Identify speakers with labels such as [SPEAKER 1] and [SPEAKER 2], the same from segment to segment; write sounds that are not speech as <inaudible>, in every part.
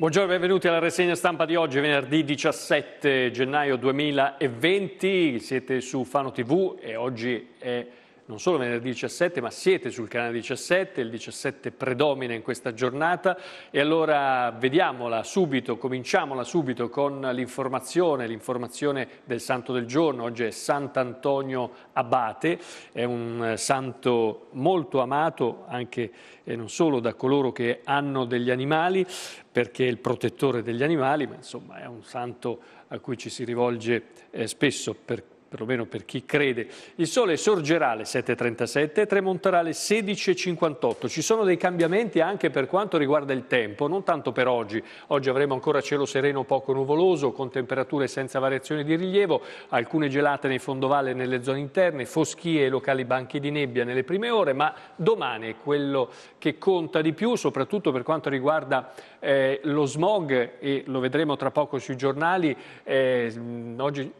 [SPEAKER 1] Buongiorno, benvenuti alla rassegna stampa di oggi, venerdì 17 gennaio 2020. Siete su Fano TV e oggi è non solo venerdì 17, ma siete sul canale 17, il 17 predomina in questa giornata e allora vediamola subito, cominciamola subito con l'informazione, l'informazione del santo del giorno, oggi è Sant'Antonio Abate, è un eh, santo molto amato anche e eh, non solo da coloro che hanno degli animali, perché è il protettore degli animali, ma insomma è un santo a cui ci si rivolge eh, spesso per perlomeno per chi crede. Il sole sorgerà alle 7.37 e tramonterà alle 16.58. Ci sono dei cambiamenti anche per quanto riguarda il tempo, non tanto per oggi. Oggi avremo ancora cielo sereno poco nuvoloso, con temperature senza variazioni di rilievo, alcune gelate nei fondovalle e nelle zone interne, foschie e locali banchi di nebbia nelle prime ore, ma domani è quello che conta di più, soprattutto per quanto riguarda eh, lo smog, e lo vedremo tra poco sui giornali. Eh, oggi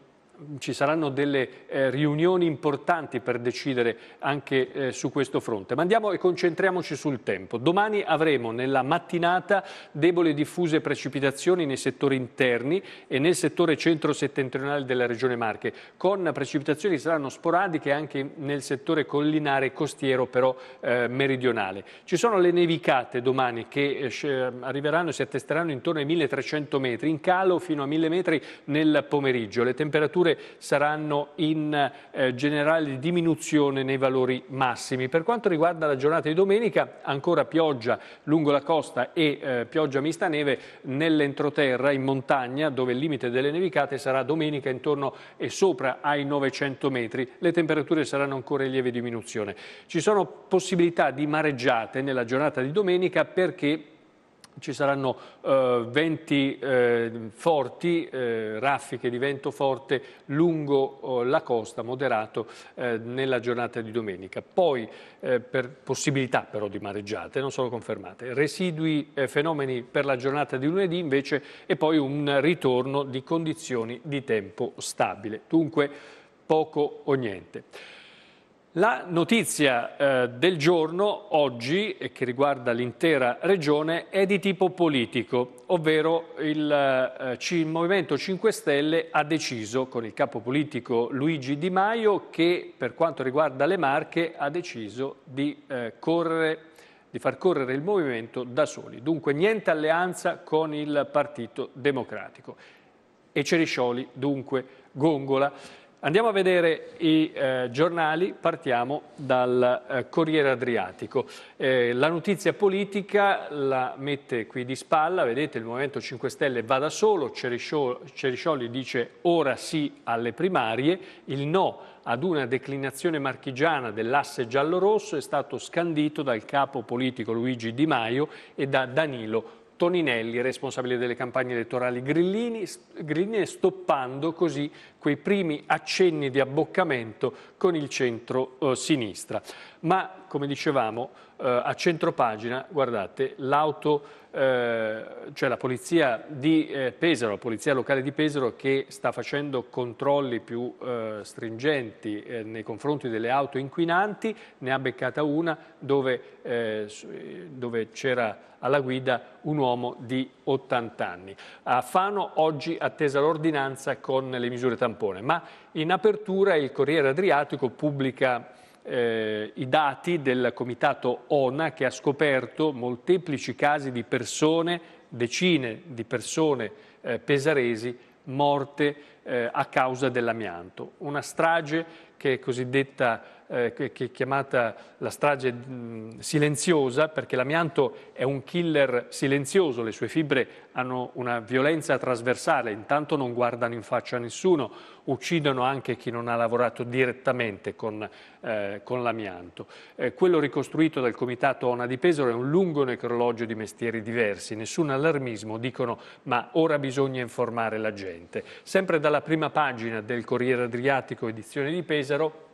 [SPEAKER 1] ci saranno delle eh, riunioni importanti per decidere anche eh, su questo fronte. Ma andiamo e concentriamoci sul tempo. Domani avremo nella mattinata debole e diffuse precipitazioni nei settori interni e nel settore centro-settentrionale della regione Marche, con precipitazioni che saranno sporadiche anche nel settore collinare e costiero però eh, meridionale. Ci sono le nevicate domani che eh, eh, arriveranno e si attesteranno intorno ai 1300 metri, in calo fino a 1000 metri nel pomeriggio. Le temperature temperature saranno in eh, generale diminuzione nei valori massimi. Per quanto riguarda la giornata di domenica, ancora pioggia lungo la costa e eh, pioggia mista neve nell'entroterra, in montagna, dove il limite delle nevicate sarà domenica intorno e sopra ai 900 metri. Le temperature saranno ancora in lieve diminuzione. Ci sono possibilità di mareggiate nella giornata di domenica perché ci saranno eh, venti eh, forti, eh, raffiche di vento forte lungo oh, la costa, moderato eh, nella giornata di domenica. Poi eh, per possibilità però di mareggiate, non sono confermate. Residui eh, fenomeni per la giornata di lunedì invece e poi un ritorno di condizioni di tempo stabile. Dunque poco o niente. La notizia eh, del giorno oggi, eh, che riguarda l'intera regione, è di tipo politico, ovvero il eh, Movimento 5 Stelle ha deciso, con il capo politico Luigi Di Maio, che per quanto riguarda le Marche ha deciso di, eh, correre, di far correre il movimento da soli. Dunque niente alleanza con il Partito Democratico. E Ceriscioli, dunque, gongola Andiamo a vedere i eh, giornali, partiamo dal eh, Corriere Adriatico. Eh, la notizia politica la mette qui di spalla, vedete il Movimento 5 Stelle va da solo, Ceriscioli, Ceriscioli dice ora sì alle primarie, il no ad una declinazione marchigiana dell'asse giallo-rosso è stato scandito dal capo politico Luigi Di Maio e da Danilo Toninelli, responsabile delle campagne elettorali Grillini, Grillini stoppando così quei primi accenni di abboccamento con il centro-sinistra. Eh, Ma, come dicevamo, eh, a centropagina, guardate, l'auto eh, cioè la polizia di eh, Pesaro, la polizia locale di Pesaro che sta facendo controlli più eh, stringenti eh, nei confronti delle auto inquinanti, ne ha beccata una dove, eh, dove c'era alla guida un uomo di 80 anni. A Fano oggi attesa l'ordinanza con le misure tampone, ma in apertura il Corriere Adriatico pubblica eh, i dati del comitato ONA che ha scoperto molteplici casi di persone, decine di persone eh, pesaresi morte eh, a causa dell'amianto. Una strage che è cosiddetta eh, che, è chiamata la strage mh, silenziosa, perché l'amianto è un killer silenzioso, le sue fibre hanno una violenza trasversale, intanto non guardano in faccia a nessuno, uccidono anche chi non ha lavorato direttamente con, eh, con l'amianto. Eh, quello ricostruito dal Comitato ONA di Pesaro è un lungo necrologio di mestieri diversi, nessun allarmismo, dicono ma ora bisogna informare la gente. Sempre dalla prima pagina del Corriere Adriatico edizione di Pesaro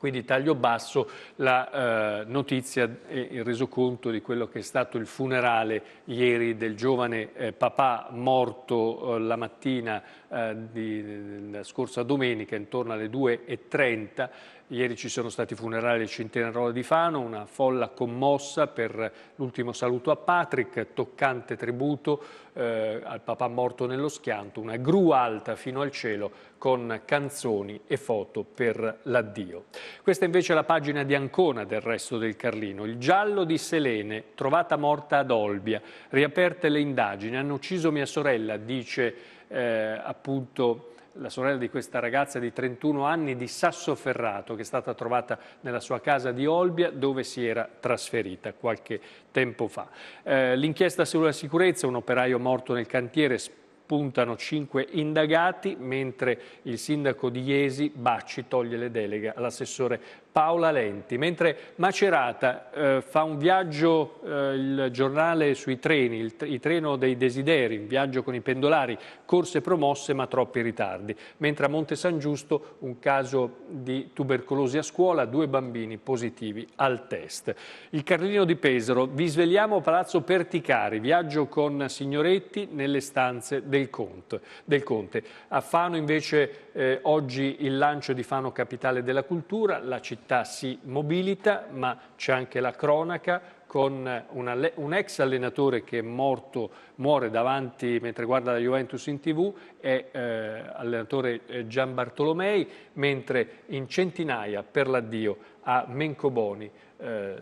[SPEAKER 1] quindi taglio basso la eh, notizia e il resoconto di quello che è stato il funerale ieri del giovane eh, papà morto eh, la mattina eh, di, la scorsa domenica intorno alle 2.30 Ieri ci sono stati i funerali del centenario di Fano, una folla commossa per l'ultimo saluto a Patrick, toccante tributo eh, al papà morto nello schianto, una gru alta fino al cielo con canzoni e foto per l'addio. Questa invece è la pagina di Ancona del resto del Carlino. Il giallo di Selene, trovata morta ad Olbia, riaperte le indagini, hanno ucciso mia sorella, dice eh, appunto la sorella di questa ragazza di 31 anni di Sassoferrato che è stata trovata nella sua casa di Olbia dove si era trasferita qualche tempo fa. Eh, l'inchiesta sulla sicurezza, un operaio morto nel cantiere spuntano cinque indagati, mentre il sindaco di Iesi, Bacci, toglie le deleghe all'assessore Paola Lenti. Mentre Macerata eh, fa un viaggio, eh, il giornale sui treni, il, il, treno dei desideri, un viaggio con i pendolari, corse promosse ma troppi ritardi. Mentre a Monte San Giusto un caso di tubercolosi a scuola, due bambini positivi al test. Il Carlino di Pesaro, vi svegliamo Palazzo Perticari, viaggio con signoretti nelle stanze del Conte. Del Conte. A Fano invece eh, oggi il lancio di Fano Capitale della Cultura, la città città si mobilita, ma c'è anche la cronaca con un, un, ex allenatore che è morto, muore davanti mentre guarda la Juventus in tv, è eh, allenatore eh, Gian Bartolomei, mentre in centinaia per l'addio a Mencoboni eh,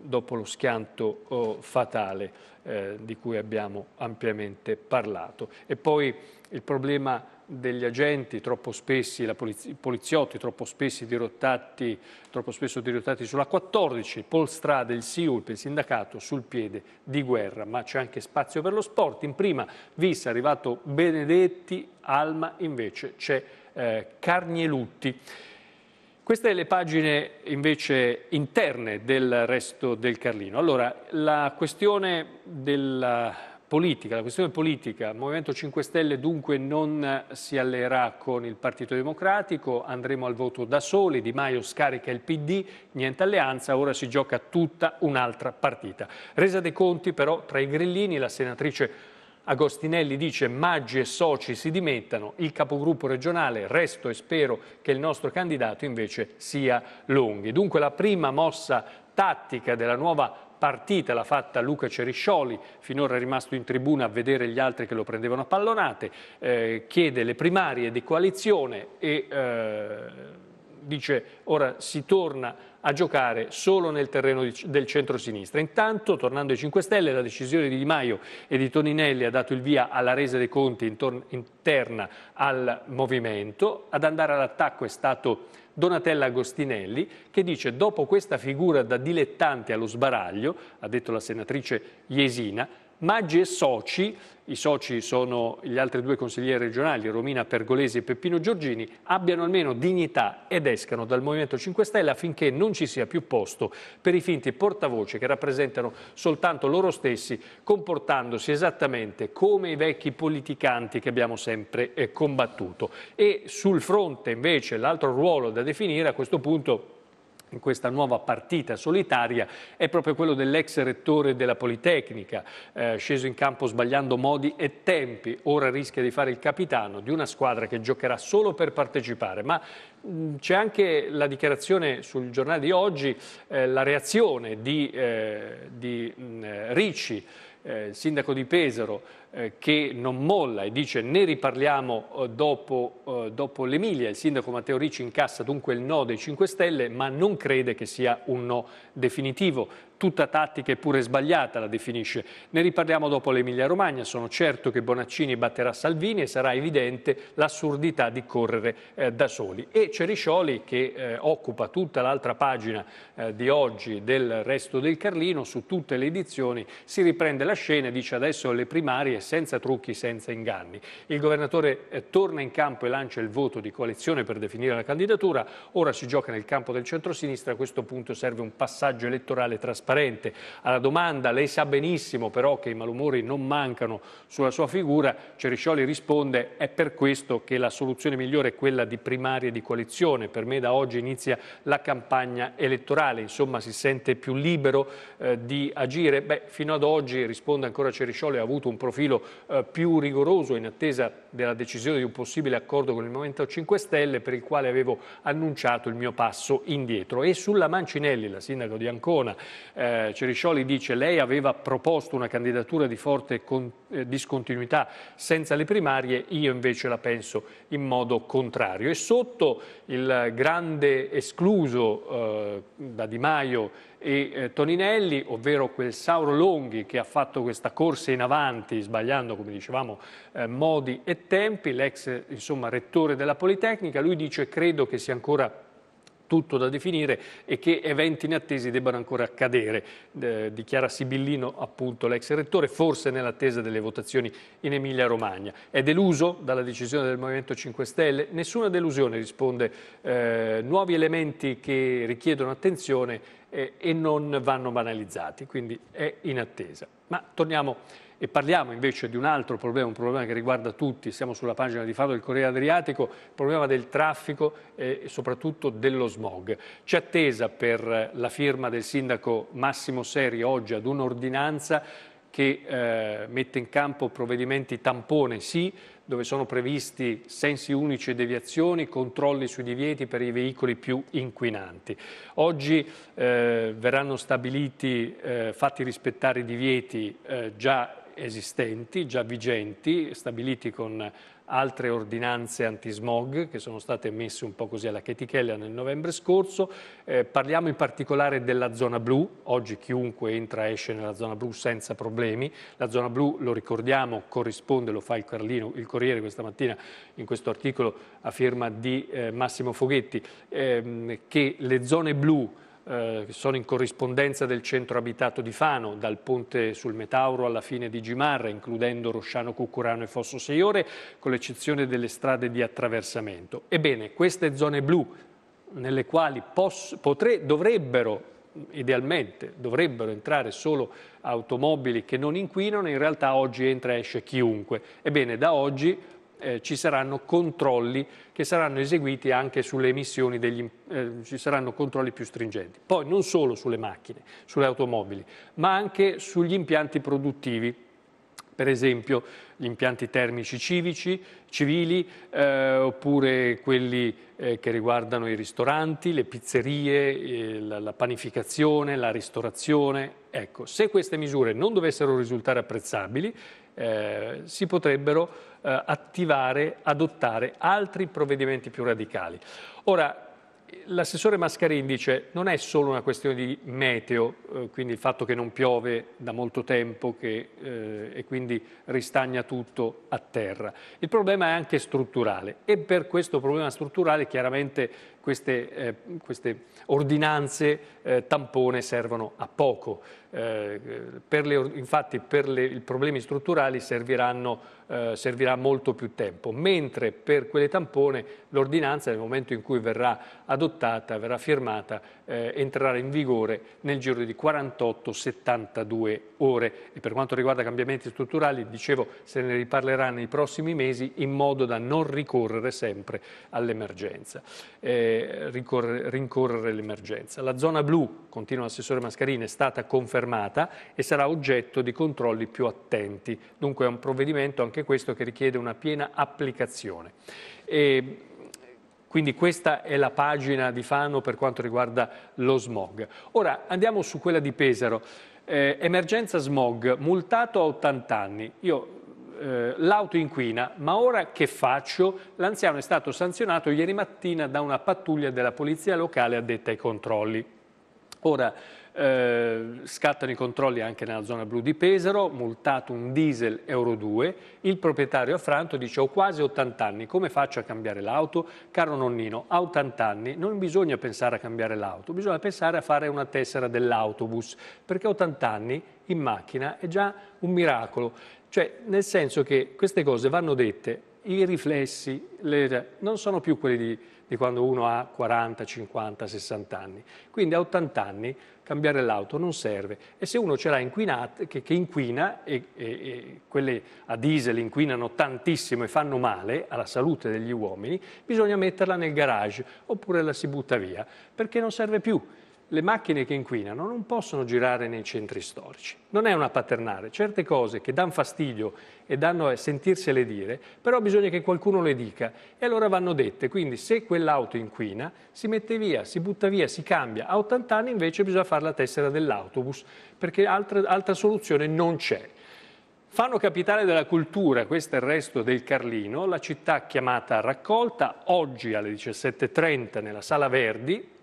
[SPEAKER 1] dopo lo schianto oh, fatale eh, di cui abbiamo ampiamente parlato. E poi il problema degli agenti troppo spessi, polizi poliziotti troppo, spessi dirottati, troppo spesso dirottati sulla 14, Polstrada, il SIUP, il sindacato sul piede di guerra, ma c'è anche spazio per lo sport. In prima vis è arrivato Benedetti, Alma invece c'è eh, Carnielutti. Queste le pagine invece interne del resto del Carlino. Allora, la questione della politica, la questione politica. Il Movimento 5 Stelle dunque non si alleerà con il Partito Democratico, andremo al voto da soli, Di Maio scarica il PD, niente alleanza, ora si gioca tutta un'altra partita. Resa dei conti però tra i grillini, la senatrice Agostinelli dice Maggi e soci si dimettano, il capogruppo regionale resto e spero che il nostro candidato invece sia Longhi. Dunque la prima mossa tattica della nuova partita l'ha fatta Luca Ceriscioli, finora è rimasto in tribuna a vedere gli altri che lo prendevano a pallonate, eh, chiede le primarie di coalizione e eh, dice ora si torna a giocare solo nel terreno di, del centro-sinistra. Intanto, tornando ai 5 Stelle, la decisione di Di Maio e di Toninelli ha dato il via alla resa dei conti intorno, interna al movimento. Ad andare all'attacco è stato Donatella Agostinelli, che dice dopo questa figura da dilettante allo sbaraglio, ha detto la senatrice Iesina, Maggi e Soci, i soci sono gli altri due consiglieri regionali, Romina Pergolesi e Peppino Giorgini, abbiano almeno dignità ed escano dal Movimento 5 Stelle affinché non ci sia più posto per i finti portavoce che rappresentano soltanto loro stessi, comportandosi esattamente come i vecchi politicanti che abbiamo sempre eh, combattuto. E sul fronte invece l'altro ruolo da definire a questo punto in questa nuova partita solitaria è proprio quello dell'ex rettore della Politecnica, eh, sceso in campo sbagliando modi e tempi, ora rischia di fare il capitano di una squadra che giocherà solo per partecipare, ma mm, c'è anche la dichiarazione sul giornale di oggi, eh, la reazione di, eh, di mh, mm, Ricci, eh, il sindaco di Pesaro, eh, che non molla e dice ne riparliamo eh, dopo, eh, dopo l'Emilia, il sindaco Matteo Ricci incassa dunque il no dei 5 Stelle ma non crede che sia un no definitivo, tutta tattica pure sbagliata la definisce. Ne riparliamo dopo l'Emilia Romagna, sono certo che Bonaccini batterà Salvini e sarà evidente l'assurdità di correre eh, da soli. E Ceriscioli che eh, occupa tutta l'altra pagina eh, di oggi del resto del Carlino, su tutte le edizioni si riprende la scena e dice adesso le primarie e senza trucchi, senza inganni. Il governatore eh, torna in campo e lancia il voto di coalizione per definire la candidatura, ora si gioca nel campo del centrosinistra, a questo punto serve un passaggio elettorale trasparente. Alla domanda, lei sa benissimo però che i malumori non mancano sulla sua figura, Ceriscioli risponde è per questo che la soluzione migliore è quella di primarie di coalizione, per me da oggi inizia la campagna elettorale, insomma si sente più libero eh, di agire. Beh, fino ad oggi, risponde ancora Ceriscioli, ha avuto un profilo profilo eh, più rigoroso in attesa della decisione di un possibile accordo con il Movimento 5 Stelle per il quale avevo annunciato il mio passo indietro. E sulla Mancinelli, la sindaco di Ancona, eh, Ceriscioli dice lei aveva proposto una candidatura di forte con, eh, discontinuità senza le primarie, io invece la penso in modo contrario. E sotto il grande escluso eh, da Di Maio e eh, Toninelli, ovvero quel Sauro Longhi che ha fatto questa corsa in avanti sbagliando, come dicevamo, eh, modi e tempi, l'ex insomma, rettore della Politecnica, lui dice credo che sia ancora tutto da definire e che eventi inattesi debbano ancora accadere, eh, dichiara Sibillino appunto l'ex rettore, forse nell'attesa delle votazioni in Emilia Romagna. È deluso dalla decisione del Movimento 5 Stelle? Nessuna delusione, risponde, eh, nuovi elementi che richiedono attenzione eh, e non vanno banalizzati, quindi è in attesa. Ma torniamo e parliamo invece di un altro problema, un problema che riguarda tutti, siamo sulla pagina di Fado del Corriere Adriatico, il problema del traffico e soprattutto dello smog. C'è attesa per la firma del sindaco Massimo Seri oggi ad un'ordinanza che eh, mette in campo provvedimenti tampone, sì, dove sono previsti sensi unici e deviazioni, controlli sui divieti per i veicoli più inquinanti. Oggi eh, verranno stabiliti, eh, fatti rispettare i divieti eh, già esistenti, già vigenti, stabiliti con altre ordinanze antismog che sono state messe un po' così alla chetichella nel novembre scorso. Eh, parliamo in particolare della zona blu, oggi chiunque entra e esce nella zona blu senza problemi. La zona blu, lo ricordiamo, corrisponde, lo fa il, Carlino, il Corriere questa mattina in questo articolo a firma di eh, Massimo Foghetti, ehm, che le zone blu eh, sono in corrispondenza del centro abitato di Fano, dal ponte sul Metauro alla fine di Gimarra, includendo Rosciano Cucurano e Fosso Seiore, con l'eccezione delle strade di attraversamento. Ebbene, queste zone blu nelle quali potre, dovrebbero idealmente dovrebbero entrare solo automobili che non inquinano, in realtà oggi entra e esce chiunque. Ebbene, da oggi eh, ci saranno controlli che saranno eseguiti anche sulle emissioni, degli, eh, ci saranno controlli più stringenti. Poi non solo sulle macchine, sulle automobili, ma anche sugli impianti produttivi, per esempio gli impianti termici civici, civili, eh, oppure quelli eh, che riguardano i ristoranti, le pizzerie, eh, la, la panificazione, la ristorazione. Ecco, se queste misure non dovessero risultare apprezzabili, eh, si potrebbero eh, attivare, adottare altri provvedimenti più radicali. Ora, L'assessore Mascarin dice non è solo una questione di meteo, eh, quindi il fatto che non piove da molto tempo che, eh, e quindi ristagna tutto a terra. Il problema è anche strutturale e per questo problema strutturale chiaramente queste, eh, queste ordinanze eh, tampone servono a poco. Eh, per le, infatti per i problemi strutturali eh, servirà molto più tempo, mentre per quelle tampone l'ordinanza nel momento in cui verrà adottata, verrà firmata, eh, entrerà in vigore nel giro di 48-72 ore. E per quanto riguarda cambiamenti strutturali, dicevo, se ne riparlerà nei prossimi mesi in modo da non ricorrere sempre all'emergenza. Eh, rincorrere, rincorrere l'emergenza. La zona blu, continua l'assessore Mascarini, è stata confermata e sarà oggetto di controlli più attenti. Dunque è un provvedimento anche questo che richiede una piena applicazione. E quindi questa è la pagina di Fano per quanto riguarda lo smog. Ora andiamo su quella di Pesaro. Eh, emergenza smog, multato a 80 anni. Io eh, l'auto inquina, ma ora che faccio? L'anziano è stato sanzionato ieri mattina da una pattuglia della polizia locale addetta ai controlli. Ora, eh, scattano i controlli anche nella zona blu di Pesaro, multato un diesel Euro 2, il proprietario affranto dice ho quasi 80 anni, come faccio a cambiare l'auto? Caro nonnino, a 80 anni non bisogna pensare a cambiare l'auto, bisogna pensare a fare una tessera dell'autobus, perché 80 anni in macchina è già un miracolo cioè, nel senso che queste cose vanno dette, i riflessi le, non sono più quelli di, di quando uno ha 40, 50, 60 anni. Quindi a 80 anni cambiare l'auto non serve. E se uno ce l'ha inquinata, che, che, inquina, e, e, e, quelle a diesel inquinano tantissimo e fanno male alla salute degli uomini, bisogna metterla nel garage oppure la si butta via, perché non serve più le macchine che inquinano non possono girare nei centri storici. Non è una paternale. Certe cose che danno fastidio e danno a sentirsele dire, però bisogna che qualcuno le dica e allora vanno dette. Quindi se quell'auto inquina, si mette via, si butta via, si cambia. A 80 anni invece bisogna fare la tessera dell'autobus perché altra, altra soluzione non c'è. Fanno capitale della cultura, questo è il resto del Carlino, la città chiamata raccolta oggi alle 17.30 nella Sala Verdi,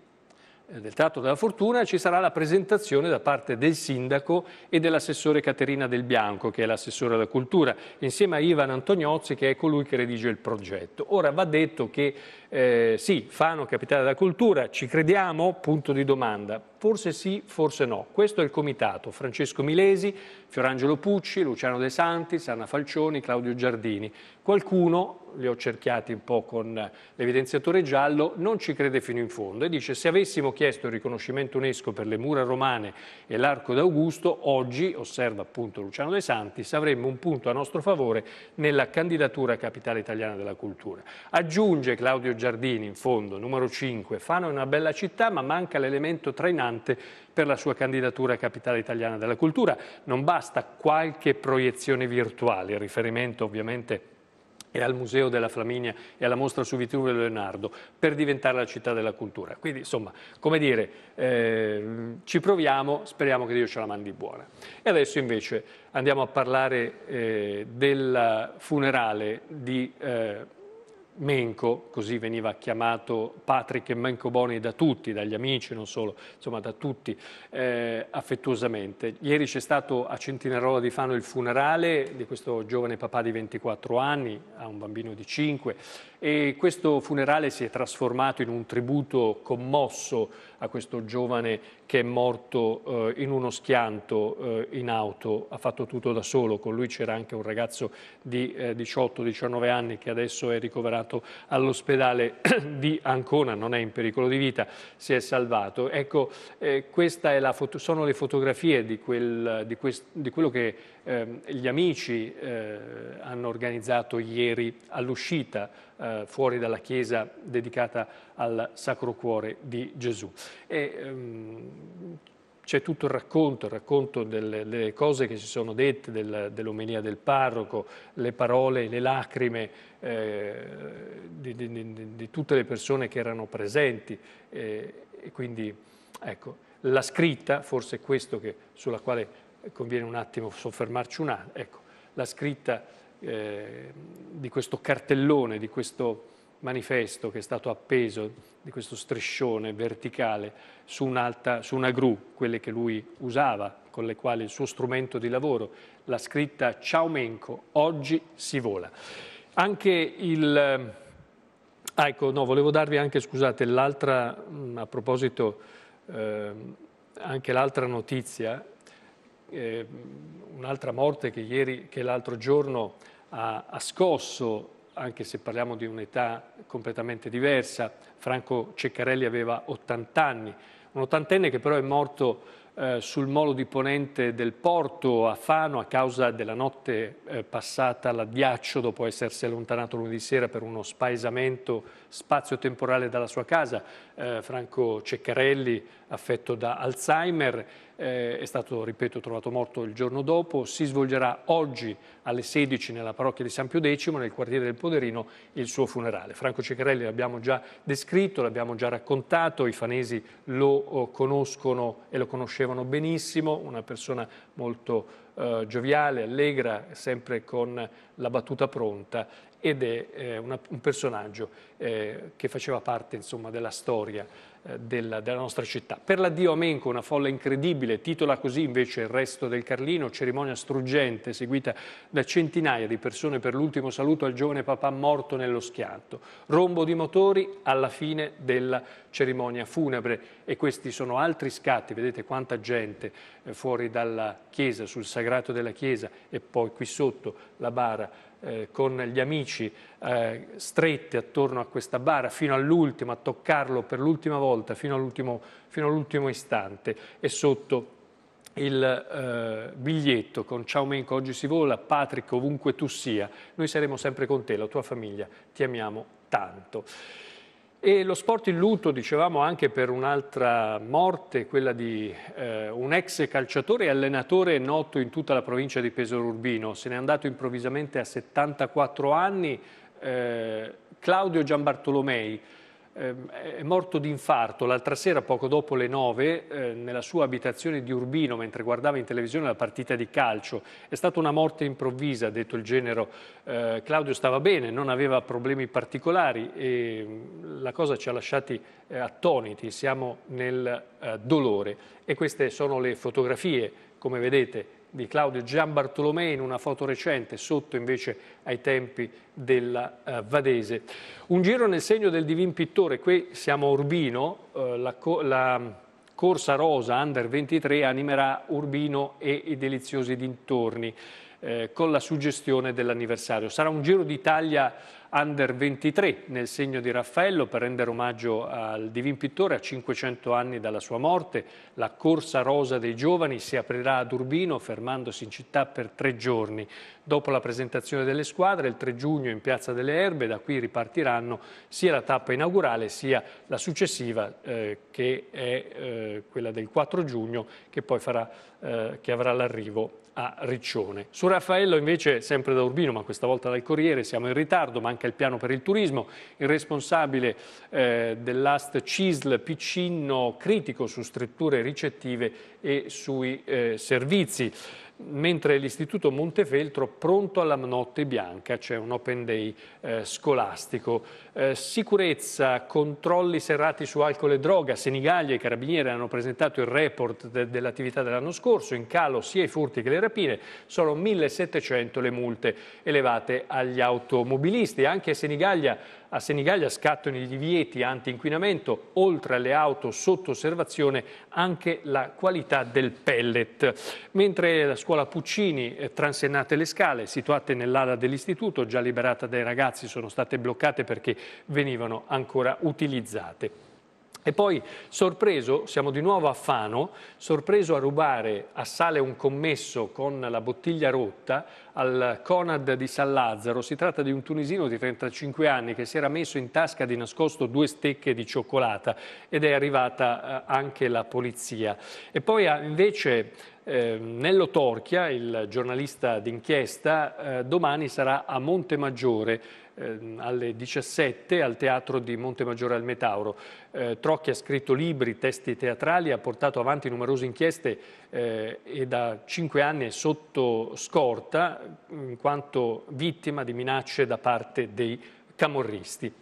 [SPEAKER 1] eh, del Teatro della Fortuna ci sarà la presentazione da parte del sindaco e dell'assessore Caterina Del Bianco, che è l'assessore alla cultura, insieme a Ivan Antoniozzi, che è colui che redige il progetto. Ora va detto che eh, sì, Fano, capitale della cultura, ci crediamo? Punto di domanda. Forse sì, forse no. Questo è il comitato. Francesco Milesi, Fiorangelo Pucci, Luciano De Santi, Sanna Falcioni, Claudio Giardini. Qualcuno, li ho cerchiati un po' con l'evidenziatore giallo, non ci crede fino in fondo e dice se avessimo chiesto il riconoscimento UNESCO per le mura romane e l'arco d'Augusto, oggi, osserva appunto Luciano De Santis, avremmo un punto a nostro favore nella candidatura a capitale italiana della cultura. Aggiunge Claudio Giardini, in fondo, numero 5, Fano è una bella città ma manca l'elemento trainante importante per la sua candidatura a capitale italiana della cultura. Non basta qualche proiezione virtuale, il riferimento ovviamente e al Museo della Flaminia e alla mostra su Vitruvio e Leonardo per diventare la città della cultura. Quindi, insomma, come dire, eh, ci proviamo, speriamo che Dio ce la mandi buona. E adesso invece andiamo a parlare eh, del funerale di... Eh, Menco, così veniva chiamato Patrick Menco Boni da tutti, dagli amici, non solo, insomma da tutti, eh, affettuosamente. Ieri c'è stato a Centinarola di Fano il funerale di questo giovane papà di 24 anni, ha un bambino di 5, e questo funerale si è trasformato in un tributo commosso a questo giovane che è morto eh, in uno schianto eh, in auto, ha fatto tutto da solo, con lui c'era anche un ragazzo di eh, 18-19 anni che adesso è ricoverato all'ospedale <clears throat> di Ancona, non è in pericolo di vita, si è salvato. Ecco, eh, queste sono le fotografie di, quel, di, di quello che Ehm, gli amici eh, hanno organizzato ieri all'uscita eh, fuori dalla chiesa dedicata al Sacro Cuore di Gesù. E, ehm, c'è tutto il racconto, il racconto delle, delle cose che si sono dette, del, dell'omelia del parroco, le parole, le lacrime eh, di, di, di, di, tutte le persone che erano presenti. e quindi, ecco, la scritta, forse è questo che, sulla quale conviene un attimo soffermarci un attimo. Ecco, la scritta eh, di questo cartellone, di questo manifesto che è stato appeso, di questo striscione verticale su, su una gru, quelle che lui usava, con le quali il suo strumento di lavoro, la scritta Ciao Menco, oggi si vola. Anche il... Ah, ecco, no, volevo darvi anche, scusate, l'altra, mm, a proposito, eh, anche l'altra notizia eh, un'altra morte che, che l'altro giorno ha, ha scosso anche se parliamo di un'età completamente diversa, Franco Ceccarelli aveva 80 anni, un ottantenne che però è morto eh, sul molo di Ponente del Porto a Fano a causa della notte eh, passata all'addiaccio dopo essersi allontanato lunedì sera per uno spaesamento spazio temporale dalla sua casa. Eh, Franco Ceccarelli, affetto da Alzheimer, eh, è stato, ripeto, trovato morto il giorno dopo. Si svolgerà oggi alle 16 nella parrocchia di San Pio X, nel quartiere del Poderino, il suo funerale. Franco Ceccarelli l'abbiamo già descritto, l'abbiamo già raccontato, i fanesi lo eh, conoscono e lo conoscevano benissimo, una persona molto eh, gioviale, allegra, sempre con la battuta pronta ed è eh, una, un personaggio eh, che faceva parte insomma, della storia eh, della, della, nostra città. Per l'addio a Menco, una folla incredibile, titola così invece il resto del Carlino, cerimonia struggente seguita da centinaia di persone per l'ultimo saluto al giovane papà morto nello schianto. Rombo di motori alla fine della cerimonia funebre e questi sono altri scatti, vedete quanta gente eh, fuori dalla chiesa, sul sagrato della chiesa e poi qui sotto la bara eh, con gli amici eh, stretti attorno a questa bara fino all'ultimo, a toccarlo per l'ultima volta, fino all'ultimo, all istante e sotto il eh, biglietto con Ciao Menco, oggi si vola, Patrick ovunque tu sia, noi saremo sempre con te, la tua famiglia, ti amiamo tanto. E lo sport in lutto, dicevamo, anche per un'altra morte, quella di eh, un ex calciatore e allenatore noto in tutta la provincia di Pesaro Urbino. Se n'è andato improvvisamente a 74 anni, eh, Claudio Giambartolomei. Ehm, è morto di infarto l'altra sera poco dopo le nove eh, nella sua abitazione di Urbino mentre guardava in televisione la partita di calcio. È stata una morte improvvisa, ha detto il genero. Eh, Claudio stava bene, non aveva problemi particolari e mm, la cosa ci ha lasciati eh, attoniti, siamo nel dolore e queste sono le fotografie, come vedete, di Claudio Gian Bartolomei in una foto recente, sotto invece ai tempi della eh, Vadese. Un giro nel segno del divin pittore, qui siamo a Urbino, eh, la, la, corsa rosa under 23 animerà Urbino e i deliziosi dintorni eh, con la suggestione dell'anniversario. Sarà un giro d'Italia under 23 nel segno di Raffaello per rendere omaggio al divin pittore a 500 anni dalla sua morte. La corsa rosa dei giovani si aprirà ad Urbino fermandosi in città per tre giorni. Dopo la presentazione delle squadre, il 3 giugno in Piazza delle Erbe, da qui ripartiranno sia la tappa inaugurale sia la successiva eh, che è eh, quella del 4 giugno che poi farà, eh, che avrà l'arrivo a Riccione. Su Raffaello invece, sempre da Urbino, ma questa volta dal Corriere, siamo in ritardo, manca il piano per il turismo. Il responsabile eh, dell'Ast CISL Piccinno critico su strutture ricettive e sui eh, servizi mentre l'Istituto Montefeltro pronto alla notte bianca, cioè un open day eh, scolastico. Eh, sicurezza, controlli serrati su alcol e droga, Senigallia e i Carabinieri hanno presentato il report de dell'attività dell'anno scorso, in calo sia i furti che le rapine, sono 1700 le multe elevate agli automobilisti. Anche Senigallia a Senigallia scattano i divieti anti-inquinamento, oltre alle auto sotto osservazione anche la qualità del pellet. Mentre la scuola Puccini, eh, transennate le scale, situate nell'ala dell'istituto, già liberata dai ragazzi, sono state bloccate perché venivano ancora utilizzate. E poi, sorpreso, siamo di nuovo a Fano, sorpreso a rubare, a sale un commesso con la bottiglia rotta al Conad di San Lazzaro. Si tratta di un tunisino di 35 anni che si era messo in tasca di nascosto due stecche di cioccolata ed è arrivata eh, anche la polizia. E poi eh, invece eh, Nello Torchia, il giornalista d'inchiesta, eh, domani sarà a Montemaggiore ehm, alle 17 al Teatro di Montemaggiore al Metauro. Eh, Trocchi ha scritto libri, testi teatrali, ha portato avanti numerose inchieste eh, e da cinque anni è sotto scorta in quanto vittima di minacce da parte dei camorristi.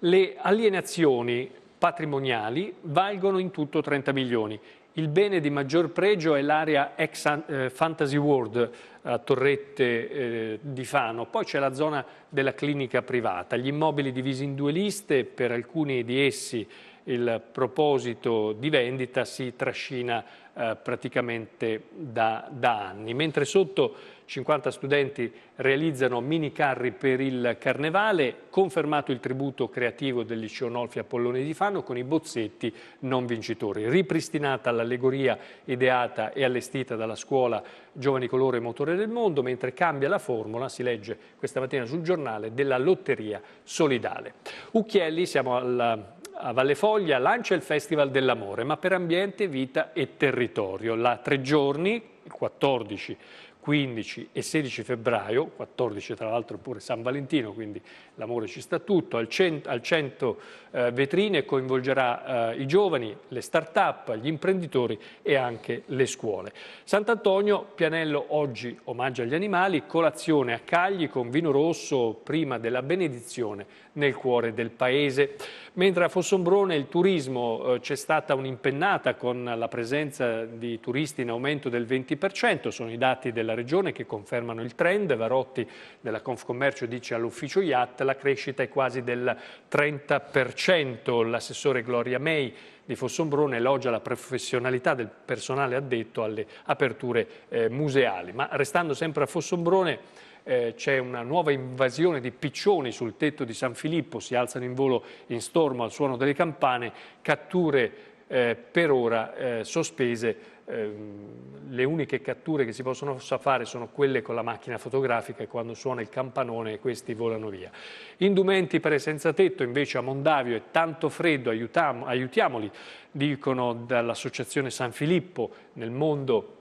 [SPEAKER 1] Le alienazioni patrimoniali valgono in tutto 30 milioni. Il bene di maggior pregio è l'area ex eh, Fantasy World a Torrette eh, di Fano, poi c'è la zona della clinica privata, gli immobili divisi in due liste, per alcuni di essi il proposito di vendita si trascina eh, praticamente da, da anni, mentre sotto 50 studenti realizzano mini carri per il carnevale, confermato il tributo creativo del liceo Nolfi Apollone di Fano con i bozzetti non vincitori, ripristinata l'allegoria ideata e allestita dalla scuola Giovani Colore Motore del Mondo, mentre cambia la formula, si legge questa mattina sul giornale, della lotteria solidale. Ucchielli, siamo alla a Valle Foglia lancia il Festival dell'Amore, ma per ambiente, vita e territorio. La tre giorni, il 14, 15 e 16 febbraio, 14 tra l'altro pure San Valentino, quindi l'amore ci sta tutto, al 100, al 100 eh, vetrine coinvolgerà eh, i giovani, le start-up, gli imprenditori e anche le scuole. Sant'Antonio, Pianello oggi omaggia gli animali, colazione a Cagli con vino rosso prima della benedizione nel cuore del paese. Mentre a Fossombrone il turismo eh, c'è stata un'impennata con la presenza di turisti in aumento del 20%, sono i dati della regione che confermano il trend, Varotti della Confcommercio dice all'ufficio IAT la crescita è quasi del 30%, l'assessore Gloria May di Fossombrone elogia la professionalità del personale addetto alle aperture eh, museali. Ma restando sempre a Fossombrone, eh, c'è una nuova invasione di piccioni sul tetto di San Filippo, si alzano in volo in stormo al suono delle campane, catture eh, per ora eh, sospese Ehm, le uniche catture che si possono fare sono quelle con la macchina fotografica e quando suona il campanone questi volano via. Indumenti per senza tetto invece a Mondavio è tanto freddo, aiutiamoli, dicono dall'associazione San Filippo nel mondo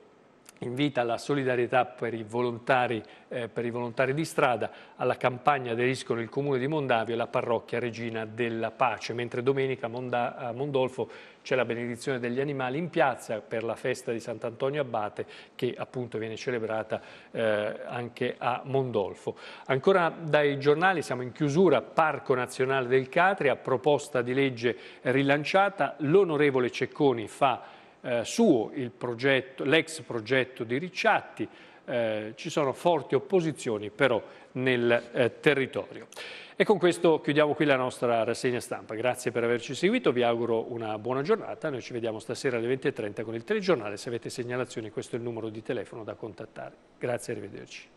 [SPEAKER 1] invita alla solidarietà per i, volontari, eh, per i volontari di strada, alla campagna aderiscono il Comune di Mondavio e la parrocchia Regina della Pace, mentre domenica Monda a Mondolfo c'è la benedizione degli animali in piazza per la festa di Sant'Antonio Abate che appunto viene celebrata eh, anche a Mondolfo. Ancora dai giornali siamo in chiusura, Parco Nazionale del Catria, proposta di legge rilanciata, l'onorevole Cecconi fa eh, suo l'ex progetto, progetto di Ricciatti, eh, ci sono forti opposizioni però nel eh, territorio. E con questo chiudiamo qui la nostra rassegna stampa. Grazie per averci seguito, vi auguro una buona giornata. Noi ci vediamo stasera alle 20.30 con il telegiornale. Se avete segnalazioni questo è il numero di telefono da contattare. Grazie arrivederci.